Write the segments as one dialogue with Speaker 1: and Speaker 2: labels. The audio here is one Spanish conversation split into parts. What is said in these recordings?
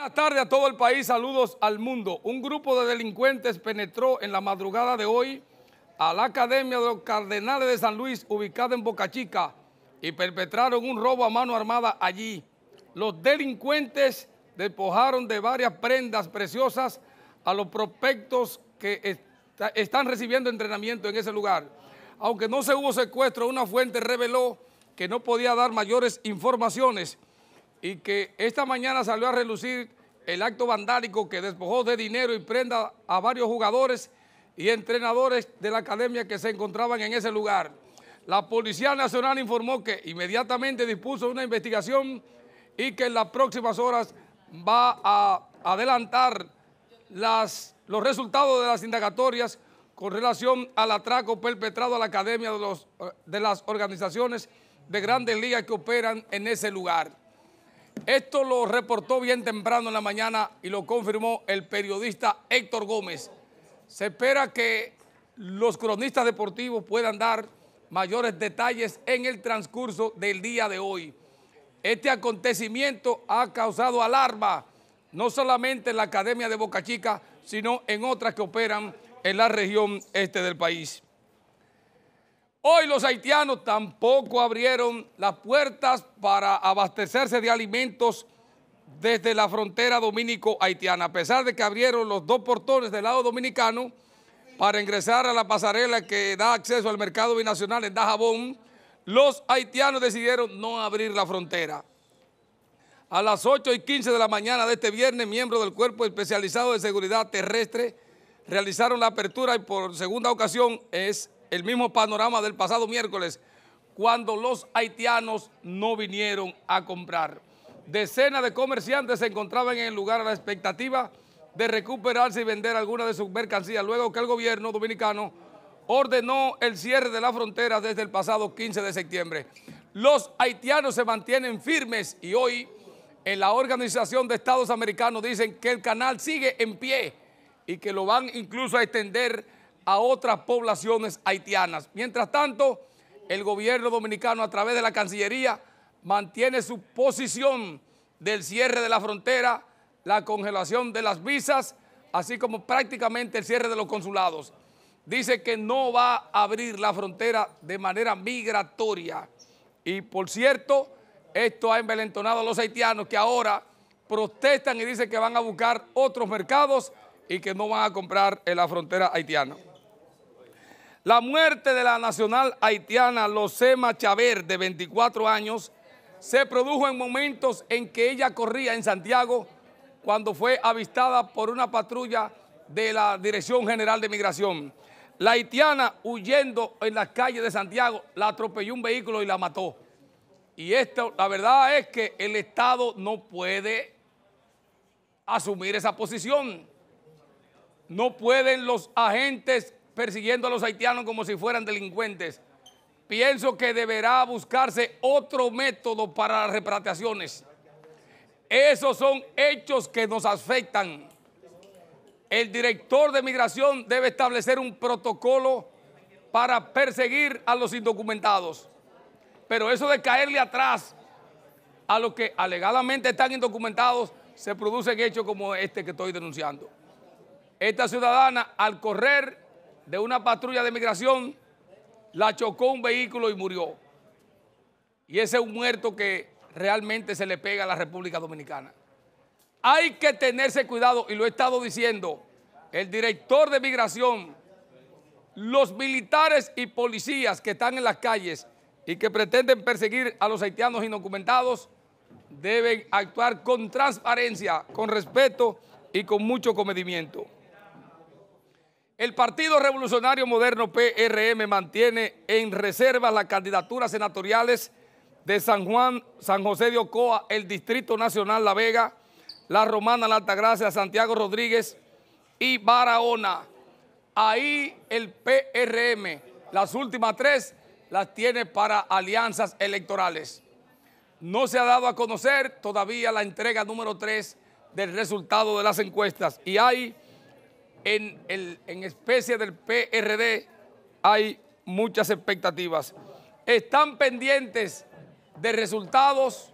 Speaker 1: Buenas tardes a todo el país, saludos al mundo. Un grupo de delincuentes penetró en la madrugada de hoy a la Academia de los Cardenales de San Luis, ubicada en Boca Chica, y perpetraron un robo a mano armada allí. Los delincuentes despojaron de varias prendas preciosas a los prospectos que están recibiendo entrenamiento en ese lugar. Aunque no se hubo secuestro, una fuente reveló que no podía dar mayores informaciones y que esta mañana salió a relucir el acto vandálico que despojó de dinero y prenda a varios jugadores y entrenadores de la academia que se encontraban en ese lugar. La Policía Nacional informó que inmediatamente dispuso una investigación y que en las próximas horas va a adelantar los resultados de las indagatorias con relación al atraco perpetrado a la academia de eh, las organizaciones de grandes ligas que operan en ese lugar. Esto lo reportó bien temprano en la mañana y lo confirmó el periodista Héctor Gómez. Se espera que los cronistas deportivos puedan dar mayores detalles en el transcurso del día de hoy. Este acontecimiento ha causado alarma, no solamente en la Academia de Boca Chica, sino en otras que operan en la región este del país. Hoy los haitianos tampoco abrieron las puertas para abastecerse de alimentos desde la frontera dominico-haitiana, a pesar de que abrieron los dos portones del lado dominicano para ingresar a la pasarela que da acceso al mercado binacional en Dajabón, los haitianos decidieron no abrir la frontera. A las 8 y 15 de la mañana de este viernes, miembros del Cuerpo Especializado de Seguridad Terrestre realizaron la apertura y por segunda ocasión es el mismo panorama del pasado miércoles, cuando los haitianos no vinieron a comprar. Decenas de comerciantes se encontraban en el lugar a la expectativa de recuperarse y vender alguna de sus mercancías, luego que el gobierno dominicano ordenó el cierre de la frontera desde el pasado 15 de septiembre. Los haitianos se mantienen firmes y hoy en la Organización de Estados Americanos dicen que el canal sigue en pie y que lo van incluso a extender a otras poblaciones haitianas. Mientras tanto, el gobierno dominicano a través de la Cancillería mantiene su posición del cierre de la frontera, la congelación de las visas, así como prácticamente el cierre de los consulados. Dice que no va a abrir la frontera de manera migratoria. Y por cierto, esto ha envalentonado a los haitianos que ahora protestan y dicen que van a buscar otros mercados y que no van a comprar en la frontera haitiana. La muerte de la nacional haitiana Losema Chaver, de 24 años, se produjo en momentos en que ella corría en Santiago cuando fue avistada por una patrulla de la Dirección General de Migración. La haitiana, huyendo en las calles de Santiago, la atropelló un vehículo y la mató. Y esto, la verdad es que el Estado no puede asumir esa posición. No pueden los agentes persiguiendo a los haitianos como si fueran delincuentes. Pienso que deberá buscarse otro método para las repatriaciones. Esos son hechos que nos afectan. El director de migración debe establecer un protocolo para perseguir a los indocumentados. Pero eso de caerle atrás a los que alegadamente están indocumentados, se producen hechos como este que estoy denunciando. Esta ciudadana, al correr de una patrulla de migración la chocó un vehículo y murió. Y ese es un muerto que realmente se le pega a la República Dominicana. Hay que tenerse cuidado, y lo he estado diciendo, el director de migración, los militares y policías que están en las calles y que pretenden perseguir a los haitianos indocumentados, deben actuar con transparencia, con respeto y con mucho comedimiento. El Partido Revolucionario Moderno PRM mantiene en reserva las candidaturas senatoriales de San Juan, San José de Ocoa, el Distrito Nacional La Vega, La Romana, La Altagracia, Santiago Rodríguez y Barahona. Ahí el PRM, las últimas tres, las tiene para alianzas electorales. No se ha dado a conocer todavía la entrega número tres del resultado de las encuestas y hay en, el, en especie del PRD hay muchas expectativas. Están pendientes de resultados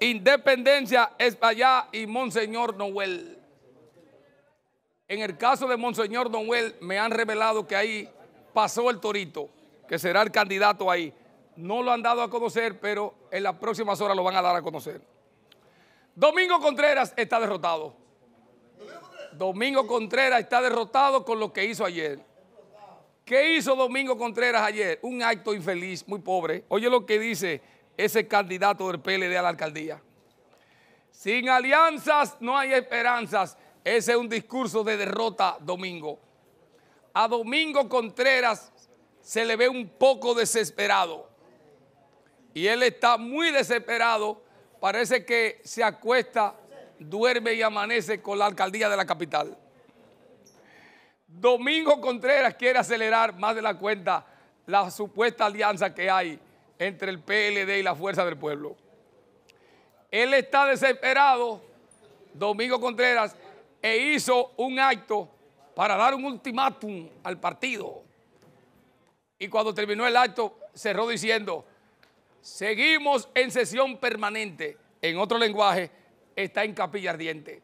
Speaker 1: Independencia, es allá y Monseñor Noel. En el caso de Monseñor Noel me han revelado que ahí pasó el torito, que será el candidato ahí. No lo han dado a conocer, pero en las próximas horas lo van a dar a conocer. Domingo Contreras está derrotado. Domingo Contreras está derrotado con lo que hizo ayer. ¿Qué hizo Domingo Contreras ayer? Un acto infeliz, muy pobre. Oye lo que dice ese candidato del PLD a la alcaldía. Sin alianzas no hay esperanzas. Ese es un discurso de derrota, Domingo. A Domingo Contreras se le ve un poco desesperado. Y él está muy desesperado. Parece que se acuesta duerme y amanece con la alcaldía de la capital. Domingo Contreras quiere acelerar más de la cuenta la supuesta alianza que hay entre el PLD y la Fuerza del Pueblo. Él está desesperado, Domingo Contreras, e hizo un acto para dar un ultimátum al partido. Y cuando terminó el acto, cerró diciendo, seguimos en sesión permanente, en otro lenguaje, está en capilla ardiente.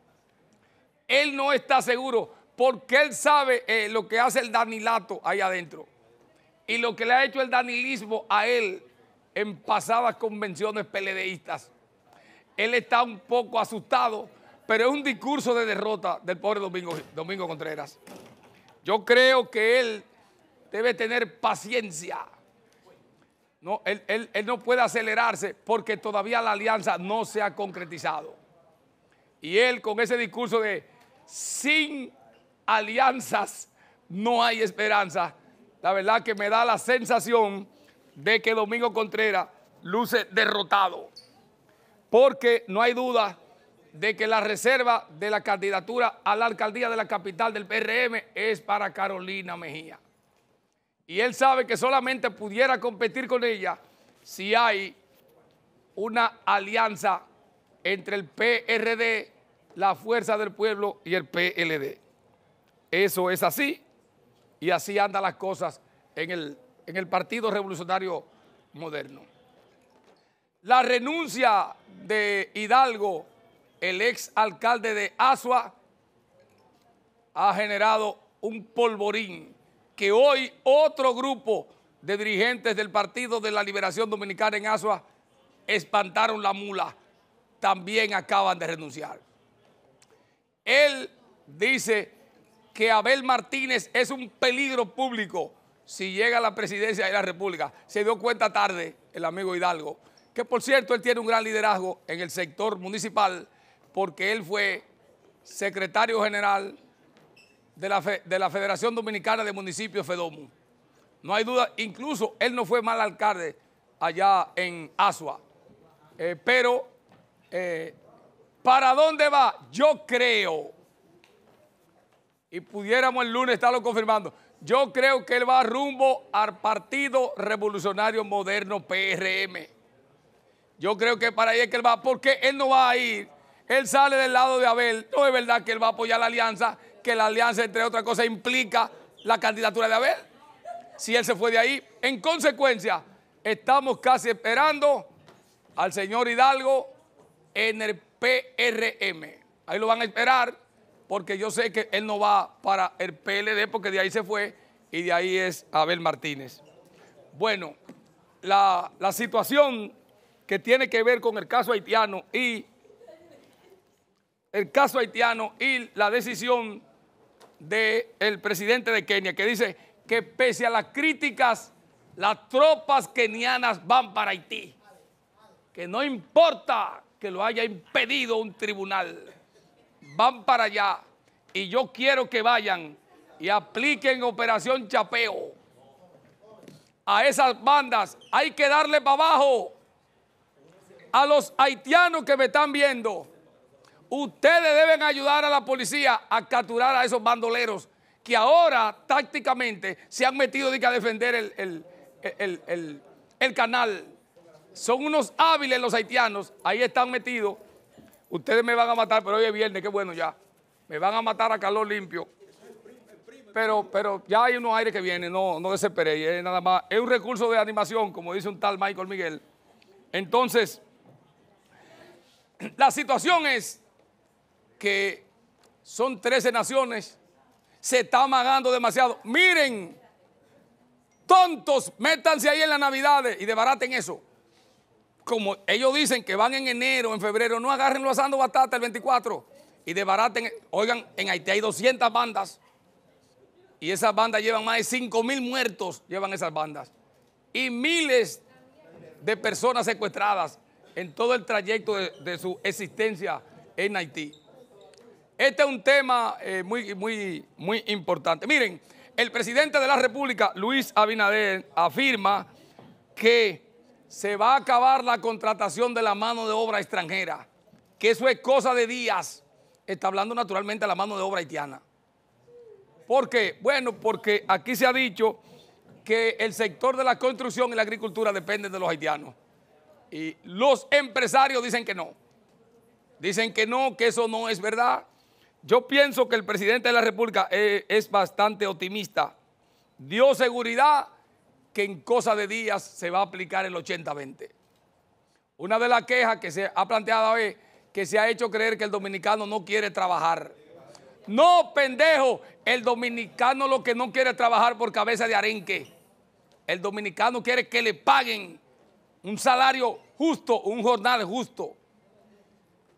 Speaker 1: Él no está seguro porque él sabe eh, lo que hace el danilato ahí adentro y lo que le ha hecho el danilismo a él en pasadas convenciones peledeístas. Él está un poco asustado, pero es un discurso de derrota del pobre Domingo, Contreras. Yo creo que él debe tener paciencia. No, él no puede acelerarse porque todavía la alianza no se ha concretizado. Y él con ese discurso de sin alianzas no hay esperanza, la verdad que me da la sensación de que Domingo Contreras luce derrotado. Porque no hay duda de que la reserva de la candidatura a la alcaldía de la capital del PRM es para Carolina Mejía. Y él sabe que solamente pudiera competir con ella si hay una alianza entre el PRD, la Fuerza del Pueblo y el PLD. Eso es así y así andan las cosas en el, Partido Revolucionario Moderno. La renuncia de Hidalgo, el ex alcalde de Asua, ha generado un polvorín que hoy otro grupo de dirigentes del Partido de la Liberación Dominicana en Asua espantaron la mula también acaban de renunciar. Él dice que Abel Martínez es un peligro público si llega a la presidencia de la República. Se dio cuenta tarde el amigo Hidalgo, que por cierto él tiene un gran liderazgo en el sector municipal porque él fue secretario general de la, de la Federación Dominicana de Municipios FEDOMU. No hay duda, incluso él no fue mal alcalde allá en Asua, eh, pero eh, ¿Para dónde va? Yo creo. Y pudiéramos el lunes estarlo confirmando. Yo creo que él va rumbo al Partido Revolucionario Moderno PRM. Yo creo que para ahí es que él va, porque él no va a ir. Él sale del lado de Abel. No es verdad que él va a apoyar la alianza, que la alianza, entre otras cosas, implica la candidatura de Abel. Si él se fue de ahí. En consecuencia, estamos casi esperando al señor Hidalgo en el PRM. Ahí lo van a esperar porque yo sé que él no va para el PLD porque de ahí se fue y de ahí es Abel Martínez. Bueno, la, situación que tiene que ver con el caso haitiano y el caso haitiano y la decisión del el presidente de Kenia que dice que pese a las críticas, las tropas kenianas van para Haití. Que no importa que lo haya impedido un tribunal. Van para allá y yo quiero que vayan y apliquen Operación Chapeo. A esas bandas hay que darle para abajo. A los haitianos que me están viendo, ustedes deben ayudar a la policía a capturar a esos bandoleros que ahora tácticamente se han metido de a defender el canal. Son unos hábiles los haitianos. Ahí están metidos. Ustedes me van a matar, pero hoy es viernes, qué bueno ya. Me van a matar a calor limpio. Pero, pero ya hay unos aires que vienen, no, no desesperéis, es nada más. Es un recurso de animación, como dice un tal Michael Miguel. Entonces, la situación es que son 13 naciones, se está amagando demasiado. Miren, tontos, métanse ahí en la navidad y debaraten eso como ellos dicen que van en enero, en febrero, no agarren lo asando batata el 24 y desbaraten. Oigan, en Haití hay 200 bandas y esas bandas llevan más de 5 mil muertos, llevan esas bandas. Y miles de personas secuestradas en todo el trayecto de, su existencia en Haití. Este es un tema eh, muy, muy, muy importante. Miren, el presidente de la República, Luis Abinader, afirma que se va a acabar la contratación de la mano de obra extranjera, que eso es cosa de días, está hablando naturalmente de la mano de obra haitiana. ¿Por qué? Bueno, porque aquí se ha dicho que el sector de la construcción y la agricultura dependen de los haitianos. Y los empresarios dicen que no. Dicen que no, que eso no es verdad. Yo pienso que el presidente de la República eh, es bastante optimista. Dio seguridad que en cosa de días se va a aplicar el 80-20. Una de las quejas que se ha planteado es que se ha hecho creer que el dominicano no quiere trabajar. No, pendejo, el dominicano lo que no quiere es trabajar por cabeza de arenque. El dominicano quiere que le paguen un salario justo, un jornal justo.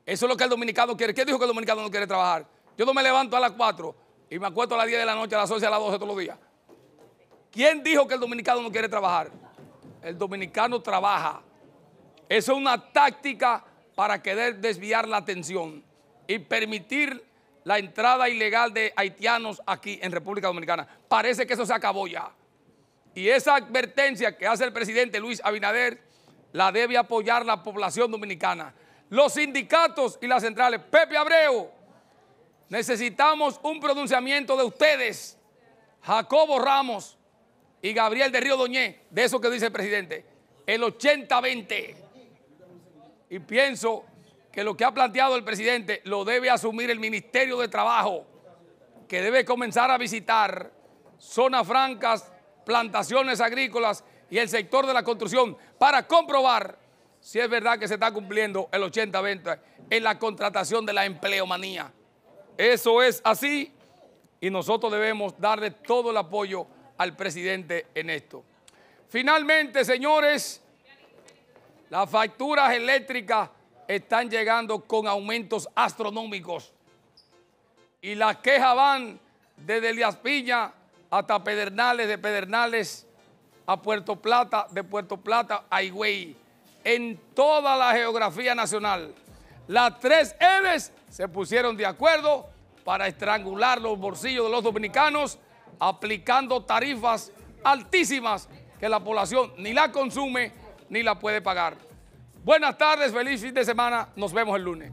Speaker 1: Eso es lo que el dominicano quiere. ¿Qué dijo que el dominicano no quiere trabajar? Yo no me levanto a las 4 y me acuesto a las 10 de la noche, a las 11, a las 12 todos los días. ¿Quién dijo que el dominicano no quiere trabajar? El dominicano trabaja. Esa es una táctica para querer desviar la atención y permitir la entrada ilegal de haitianos aquí en República Dominicana. Parece que eso se acabó ya. Y esa advertencia que hace el presidente Luis Abinader la debe apoyar la población dominicana. Los sindicatos y las centrales. Pepe Abreu, necesitamos un pronunciamiento de ustedes. Jacobo Ramos, y Gabriel de Río Doñé, de eso que dice el presidente, el 80-20. Y pienso que lo que ha planteado el presidente lo debe asumir el Ministerio de Trabajo, que debe comenzar a visitar zonas francas, plantaciones agrícolas y el sector de la construcción para comprobar si es verdad que se está cumpliendo el 80-20 en la contratación de la empleomanía. Eso es así y nosotros debemos darle todo el apoyo al presidente en esto. Finalmente, señores, las facturas eléctricas están llegando con aumentos astronómicos y las quejas van desde Elías Piña hasta Pedernales, de Pedernales a Puerto Plata, de Puerto Plata a Higüey, en toda la geografía nacional. Las tres EVES se pusieron de acuerdo para estrangular los bolsillos de los dominicanos aplicando tarifas altísimas que la población ni la consume ni la puede pagar. Buenas tardes, feliz fin de semana, nos vemos el lunes.